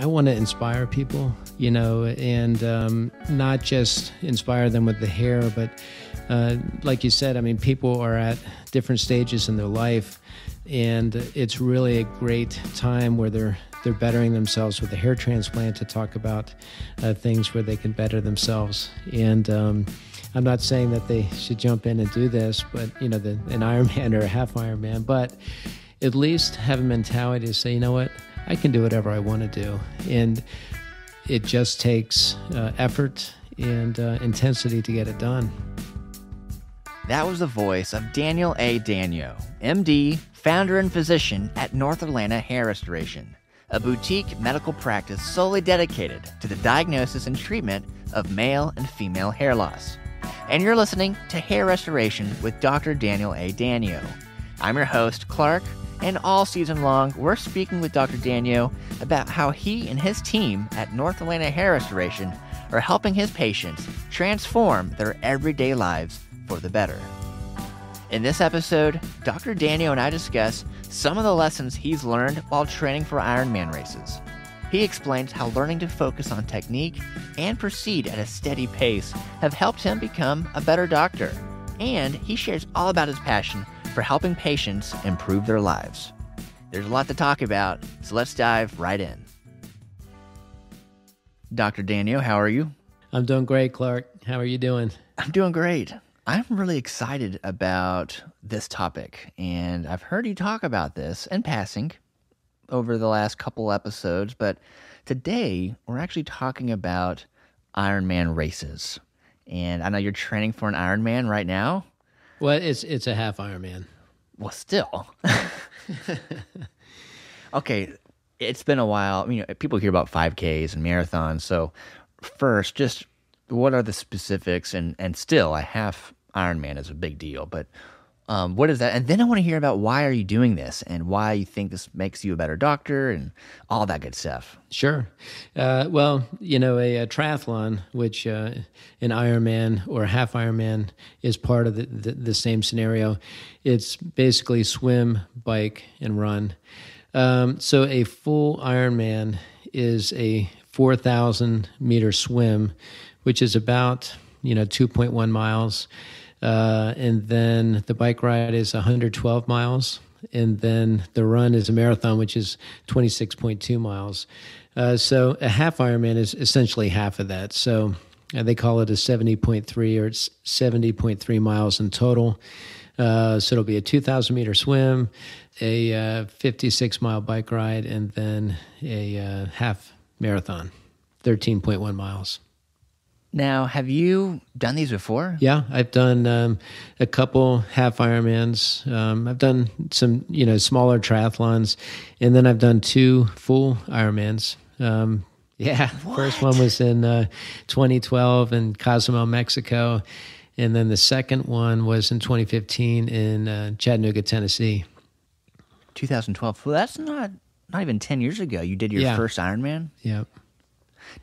I want to inspire people, you know, and um, not just inspire them with the hair, but uh, like you said, I mean, people are at different stages in their life, and it's really a great time where they're they're bettering themselves with a hair transplant to talk about uh, things where they can better themselves. And um, I'm not saying that they should jump in and do this, but you know, the, an Ironman or a half Ironman, but at least have a mentality to say, you know what, I can do whatever I want to do. And it just takes uh, effort and uh, intensity to get it done. That was the voice of Daniel A. Danio, MD, founder and physician at North Atlanta Hair Restoration, a boutique medical practice solely dedicated to the diagnosis and treatment of male and female hair loss. And you're listening to Hair Restoration with Dr. Daniel A. Danio. I'm your host, Clark and all season long, we're speaking with Dr. Daniel about how he and his team at North Atlanta Hair Restoration are helping his patients transform their everyday lives for the better. In this episode, Dr. Daniel and I discuss some of the lessons he's learned while training for Ironman races. He explains how learning to focus on technique and proceed at a steady pace have helped him become a better doctor. And he shares all about his passion for helping patients improve their lives. There's a lot to talk about, so let's dive right in. Dr. Daniel, how are you? I'm doing great, Clark. How are you doing? I'm doing great. I'm really excited about this topic, and I've heard you talk about this in passing over the last couple episodes, but today we're actually talking about Ironman races. And I know you're training for an Ironman right now. Well, it's it's a half Ironman. Well, still. okay, it's been a while. I mean, people hear about 5Ks and marathons. So, first, just what are the specifics? And and still, a half Ironman is a big deal, but um, what is that? And then I want to hear about why are you doing this and why you think this makes you a better doctor and all that good stuff. Sure. Uh, well, you know, a, a triathlon, which uh, an Ironman or half Ironman is part of the, the, the, same scenario. It's basically swim, bike, and run. Um, so a full Ironman is a 4,000 meter swim, which is about, you know, 2.1 miles. Uh, and then the bike ride is 112 miles. And then the run is a marathon, which is 26.2 miles. Uh, so a half Ironman is essentially half of that. So uh, they call it a 70.3 or it's 70.3 miles in total. Uh, so it'll be a 2,000 meter swim, a uh, 56 mile bike ride, and then a uh, half marathon, 13.1 miles. Now, have you done these before? Yeah, I've done um, a couple half Ironmans. Um, I've done some, you know, smaller triathlons, and then I've done two full Ironmans. Um, yeah, what? first one was in uh, 2012 in Cozumel, Mexico, and then the second one was in 2015 in uh, Chattanooga, Tennessee. 2012. Well, that's not not even 10 years ago. You did your yeah. first Ironman. Yep.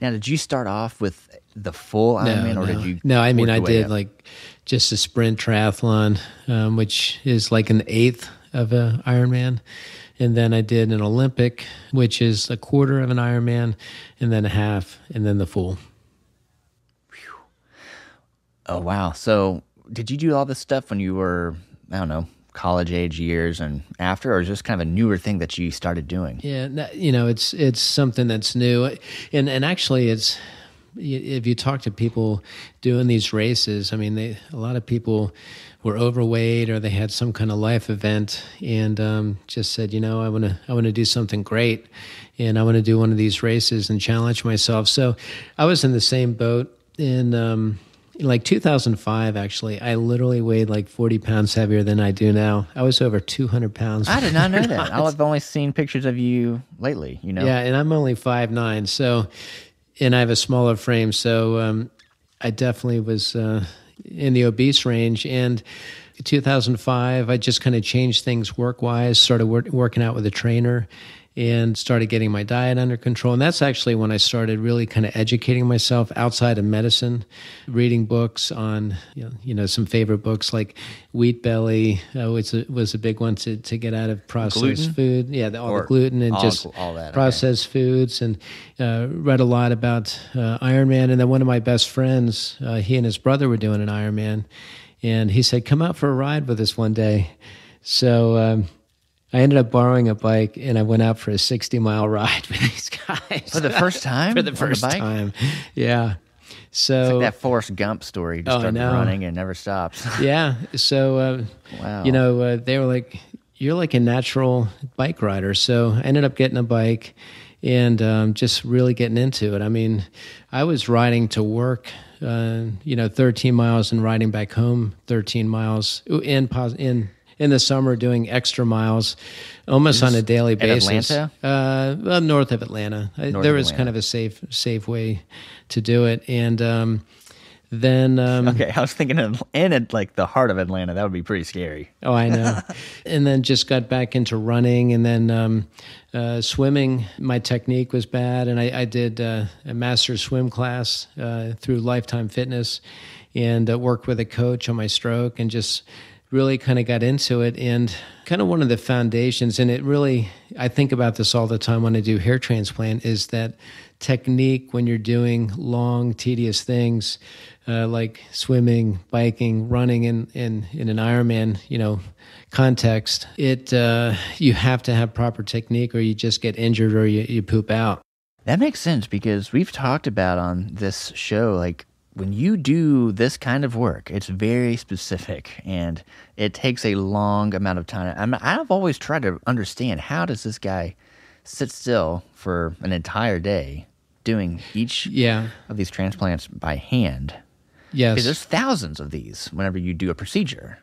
Now, did you start off with the full Ironman, no, or did you? No, I mean I did up? like just a sprint triathlon, um, which is like an eighth of an Ironman, and then I did an Olympic, which is a quarter of an Ironman, and then a half, and then the full. Whew. Oh wow! So did you do all this stuff when you were I don't know college age years and after, or is this kind of a newer thing that you started doing? Yeah, you know, it's it's something that's new, and and actually, it's if you talk to people doing these races, I mean, they a lot of people were overweight or they had some kind of life event and um, just said, you know, I want to I want to do something great, and I want to do one of these races and challenge myself. So, I was in the same boat, and um, like 2005, actually, I literally weighed like 40 pounds heavier than I do now. I was over 200 pounds. I did not know that. I've only seen pictures of you lately, you know? Yeah, and I'm only five nine, So, and I have a smaller frame. So um, I definitely was uh, in the obese range. And, 2005, I just kind of changed things work wise, started working out with a trainer and started getting my diet under control. And that's actually when I started really kind of educating myself outside of medicine, reading books on, you know, you know some favorite books like Wheat Belly uh, was, a, was a big one to, to get out of processed gluten? food. Yeah, the, all or the gluten and all, just all that, processed okay. foods. And uh, read a lot about uh, Ironman. And then one of my best friends, uh, he and his brother were doing an Ironman and he said, Come out for a ride with us one day. So um, I ended up borrowing a bike and I went out for a 60 mile ride with these guys. For the first time? for the first time. Yeah. So it's like that Forrest Gump story. just oh, started no. running and never stops. yeah. So, uh, wow. you know, uh, they were like, you're like a natural bike rider. So I ended up getting a bike and um, just really getting into it. I mean, I was riding to work uh, you know, 13 miles and riding back home 13 miles in in in the summer doing extra miles almost on a daily basis. Atlanta? Uh, well, north of Atlanta. Uh, north there was Atlanta. kind of a safe safe way to do it and um, then um, okay i was thinking in, in like the heart of atlanta that would be pretty scary oh i know and then just got back into running and then um, uh, swimming my technique was bad and i, I did uh, a master swim class uh, through lifetime fitness and uh, worked with a coach on my stroke and just really kind of got into it and kind of one of the foundations and it really i think about this all the time when i do hair transplant is that technique when you're doing long tedious things uh, like swimming, biking, running in, in, in an Ironman, you know, context, it uh, you have to have proper technique or you just get injured or you, you poop out. That makes sense because we've talked about on this show, like when you do this kind of work, it's very specific and it takes a long amount of time. I I've always tried to understand how does this guy sit still for an entire day doing each yeah. of these transplants by hand? Yes. Because there's thousands of these whenever you do a procedure.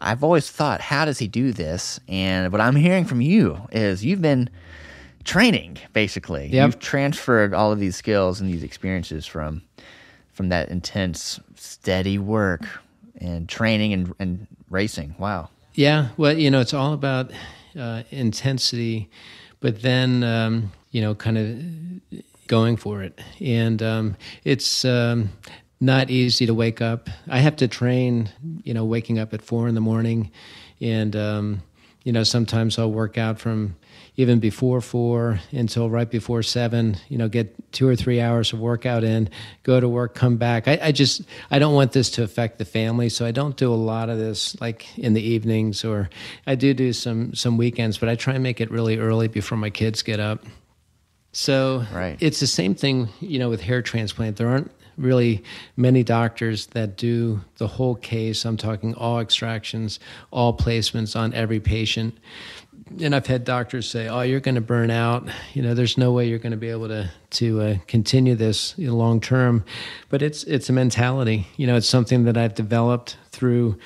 I've always thought, how does he do this? And what I'm hearing from you is you've been training, basically. Yep. You've transferred all of these skills and these experiences from from that intense, steady work and training and, and racing. Wow. Yeah. Well, you know, it's all about uh, intensity, but then, um, you know, kind of going for it. And um, it's um, not easy to wake up. I have to train, you know, waking up at four in the morning, and um, you know sometimes I'll work out from even before four until right before seven. You know, get two or three hours of workout in, go to work, come back. I, I just I don't want this to affect the family, so I don't do a lot of this like in the evenings or I do do some some weekends, but I try and make it really early before my kids get up. So right. it's the same thing, you know, with hair transplant. There aren't really many doctors that do the whole case. I'm talking all extractions, all placements on every patient. And I've had doctors say, "Oh, you're going to burn out. You know, there's no way you're going to be able to to uh, continue this long term." But it's it's a mentality. You know, it's something that I've developed through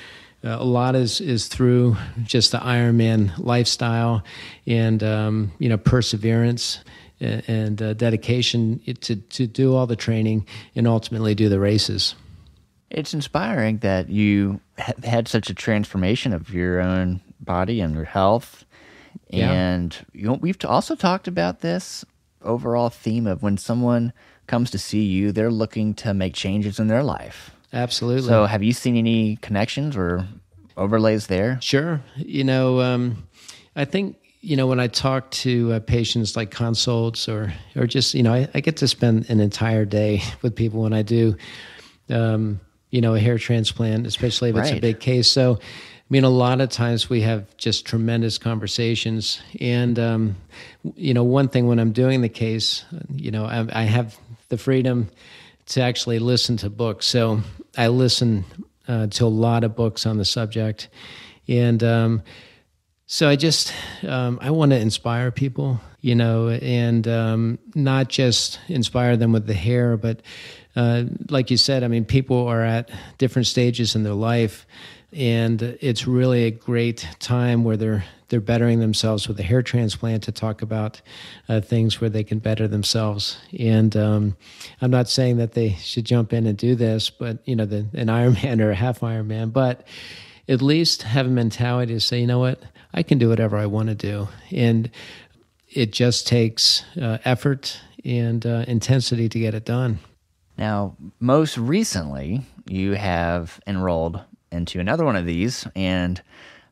uh, a lot is is through just the Ironman lifestyle and um, you know perseverance and uh, dedication to, to do all the training and ultimately do the races. It's inspiring that you had such a transformation of your own body and your health. Yeah. And you know, we've also talked about this overall theme of when someone comes to see you, they're looking to make changes in their life. Absolutely. So, have you seen any connections or overlays there? Sure. You know, um, I think you know, when I talk to uh, patients like consults or or just you know, I, I, get to spend an entire day with people when I do, um, you know, a hair transplant, especially if it's a big case. So, I mean, a lot of times we have just tremendous conversations, and um, you know, one thing when I'm doing the case, you know, I, I have the freedom to actually listen to books, so I listen uh, to a lot of books on the subject, and um, so I just um, I want to inspire people, you know, and um, not just inspire them with the hair, but uh, like you said, I mean, people are at different stages in their life, and it's really a great time where they're they're bettering themselves with a hair transplant to talk about uh, things where they can better themselves. And um, I'm not saying that they should jump in and do this, but you know, the, an Ironman or a half Ironman, but at least have a mentality to say, you know what, I can do whatever I want to do. And it just takes uh, effort and uh, intensity to get it done. Now, most recently, you have enrolled into another one of these. And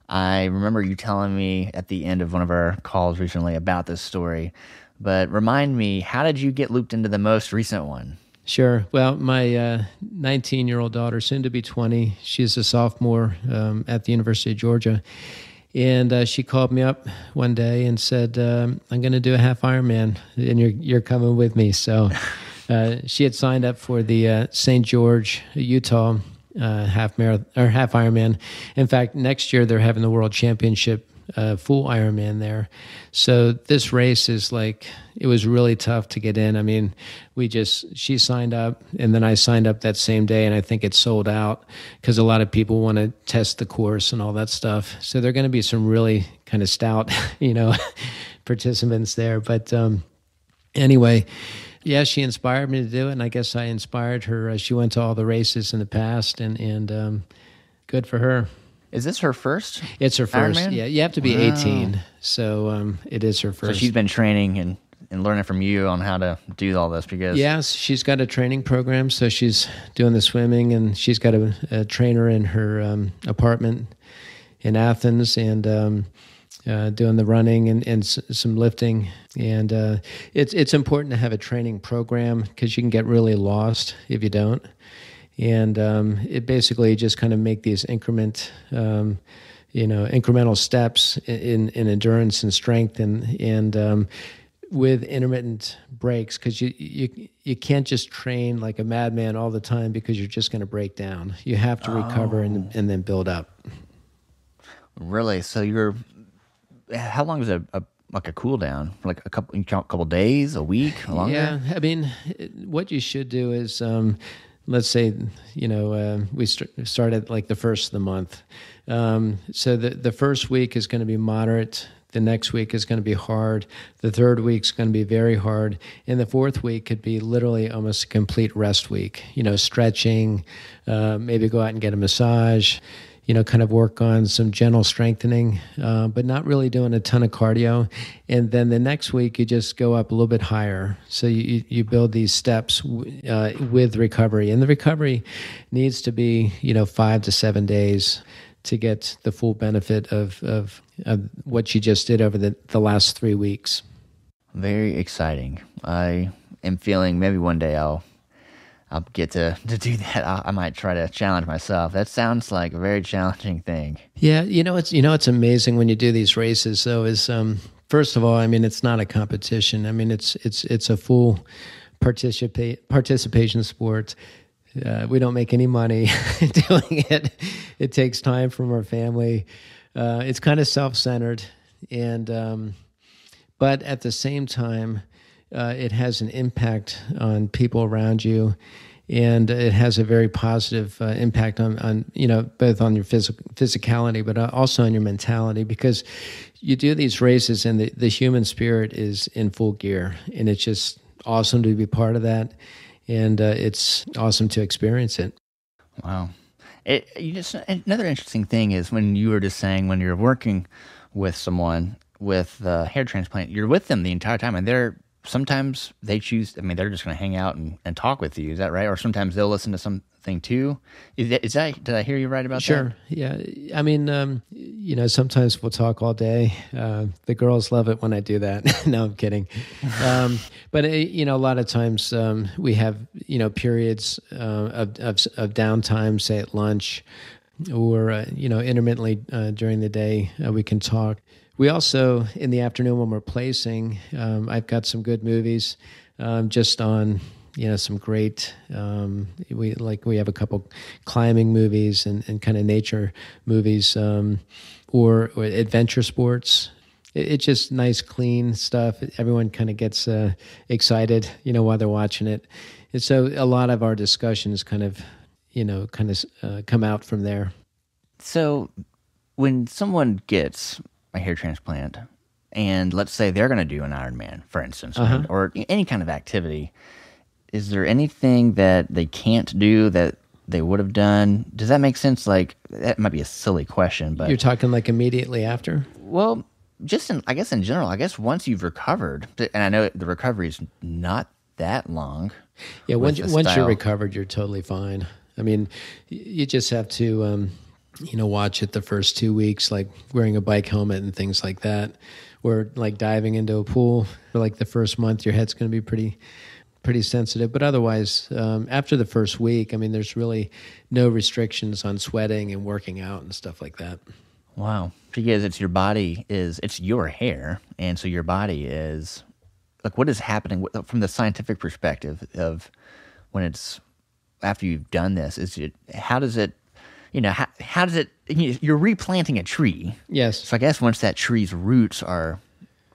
I remember you telling me at the end of one of our calls recently about this story. But remind me, how did you get looped into the most recent one? Sure. Well, my 19 uh, year old daughter, soon to be 20, she's a sophomore um, at the University of Georgia and uh, she called me up one day and said, um, "I'm going to do a half Ironman, and you're you're coming with me." So uh, she had signed up for the uh, St. George, Utah uh, half marathon or half Ironman. In fact, next year they're having the World Championship uh, full Ironman there. So this race is like it was really tough to get in. I mean, we just she signed up and then I signed up that same day, and I think it sold out because a lot of people want to test the course and all that stuff. So there are going to be some really kind of stout, you know, participants there. But um, anyway. Yeah, she inspired me to do it, and I guess I inspired her. Uh, she went to all the races in the past, and and um, good for her. Is this her first? It's her first. Yeah, you have to be wow. 18, so um, it is her first. So she's been training and and learning from you on how to do all this because yes, she's got a training program, so she's doing the swimming and she's got a, a trainer in her um, apartment in Athens and. Um, uh, doing the running and, and s- some lifting. And uh, it's it's important to have a training program because you can get really lost if you don't and um, it basically just kind of make these increment um, you know incremental steps in in endurance and strength and and um, with intermittent breaks because you you you can't just train like a madman all the time because you're just going to break down you have to recover oh. and, and then build up really so you're how long is a, a like a cool down like a couple couple days a week longer? yeah i mean what you should do is um, let's say you know uh, we st- started like the first of the month um, so the, the first week is going to be moderate the next week is going to be hard the third week is going to be very hard and the fourth week could be literally almost a complete rest week you know stretching uh, maybe go out and get a massage you know, kind of work on some gentle strengthening, uh, but not really doing a ton of cardio. And then the next week, you just go up a little bit higher. So you, you build these steps uh, with recovery. And the recovery needs to be, you know, five to seven days to get the full benefit of, of, of what you just did over the, the last three weeks. Very exciting. I am feeling maybe one day I'll I'll get to, to do that. i i might try to challenge myself. That sounds like a very challenging thing. Yeah, you know it's you know it's amazing when you do these races. Though is um, first of all, I mean it's not a competition. I mean it's it's it's a full participate participation sport. Uh, we don't make any money doing it. It takes time from our family. Uh, it's kind of self centered, and um, but at the same time uh, it has an impact on people around you and it has a very positive uh, impact on, on you know both on your phys- physicality but uh, also on your mentality because you do these races and the, the human spirit is in full gear and it's just awesome to be part of that and uh, it's awesome to experience it wow it, you just another interesting thing is when you were just saying when you're working with someone with uh, hair transplant you're with them the entire time and they're sometimes they choose, I mean, they're just going to hang out and, and talk with you. Is that right? Or sometimes they'll listen to something too. Is that, is that did I hear you right about sure. that? Sure. Yeah. I mean, um, you know, sometimes we'll talk all day. Uh, the girls love it when I do that. no, I'm kidding. Um, but, it, uh, you know, a lot of times um, we have, you know, periods uh, of, of, of downtime, say at lunch or uh, you know intermittently uh, during the day uh, we can talk we also in the afternoon when we're placing um, i've got some good movies um, just on you know some great um, we like we have a couple climbing movies and, and kind of nature movies um, or, or, adventure sports it's just nice clean stuff everyone kind of gets uh, excited you know while they're watching it and so a lot of our discussions kind of you know, kind of uh, come out from there? So, when someone gets a hair transplant, and let's say they're going to do an Ironman, for instance, uh-huh. or any kind of activity, is there anything that they can't do that they would have done? Does that make sense? Like that might be a silly question, but you're talking like immediately after. Well, just in, I guess in general, I guess once you've recovered, and I know the recovery is not that long. Yeah, once once you're recovered, you're totally fine. I mean, you just have to, um, you know, watch it the first two weeks, like wearing a bike helmet and things like that, or like diving into a pool. For like the first month, your head's going to be pretty, pretty sensitive. But otherwise, um, after the first week, I mean, there's really no restrictions on sweating and working out and stuff like that. Wow. Because it's your body is, it's your hair. And so your body is, like, what is happening from the scientific perspective of when it's after you've done this is it how does it you know how, how does it you're replanting a tree yes so i guess once that tree's roots are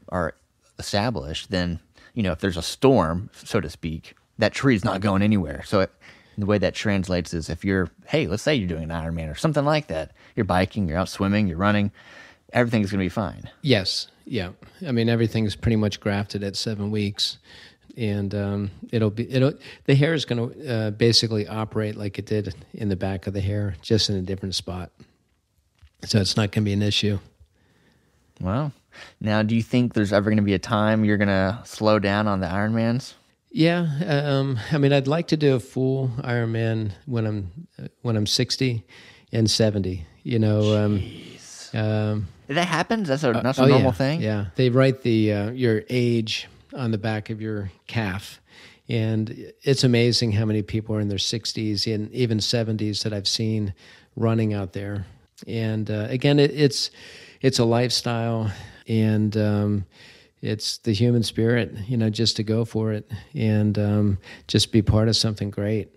are established then you know if there's a storm so to speak that tree's not going anywhere so it, the way that translates is if you're hey let's say you're doing an ironman or something like that you're biking you're out swimming you're running everything's going to be fine yes yeah i mean everything's pretty much grafted at seven weeks and um, it'll be it'll the hair is going to uh, basically operate like it did in the back of the hair, just in a different spot. So it's not going to be an issue. Wow. Now, do you think there's ever going to be a time you're going to slow down on the Ironmans? Yeah, um, I mean, I'd like to do a full Ironman when I'm uh, when I'm 60 and 70. You know, um, um, that happens. That's a that's uh, a oh, normal yeah, thing. Yeah, they write the uh, your age on the back of your calf. And it's amazing how many people are in their 60s and even 70s that I've seen running out there. And uh, again, it, it's it's a lifestyle, and um, it's the human spirit, you know, just to go for it and um, just be part of something great.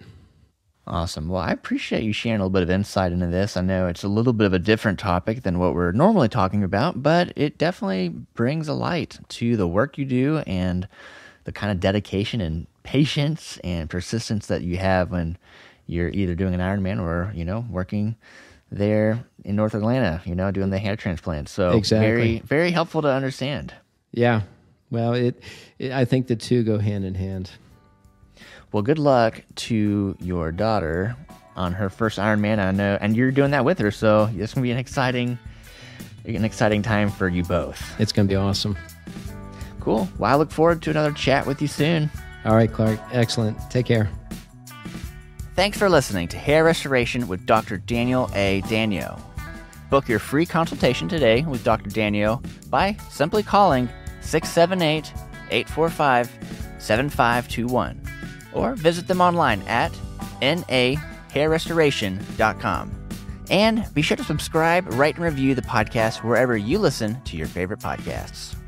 Awesome. Well, I appreciate you sharing a little bit of insight into this. I know it's a little bit of a different topic than what we're normally talking about, but it definitely brings a light to the work you do and the kind of dedication and patience and persistence that you have when you're either doing an Ironman or, you know, working there in North Atlanta, you know, doing the hair transplant. So exactly. very, very helpful to understand. Yeah. Well, it, it I think the two go hand in hand. Well, good luck to your daughter on her first Iron Man. I know, and you're doing that with her, so it's gonna be an exciting, an exciting time for you both. It's gonna be awesome. Cool. Well, I look forward to another chat with you soon. All right, Clark. Excellent. Take care. Thanks for listening to Hair Restoration with Dr. Daniel A. Danio. Book your free consultation today with Dr. Danio by simply calling 678 845 7521 or visit them online at nahairrestoration.com. And be sure to subscribe, rate, and review the podcast wherever you listen to your favorite podcasts.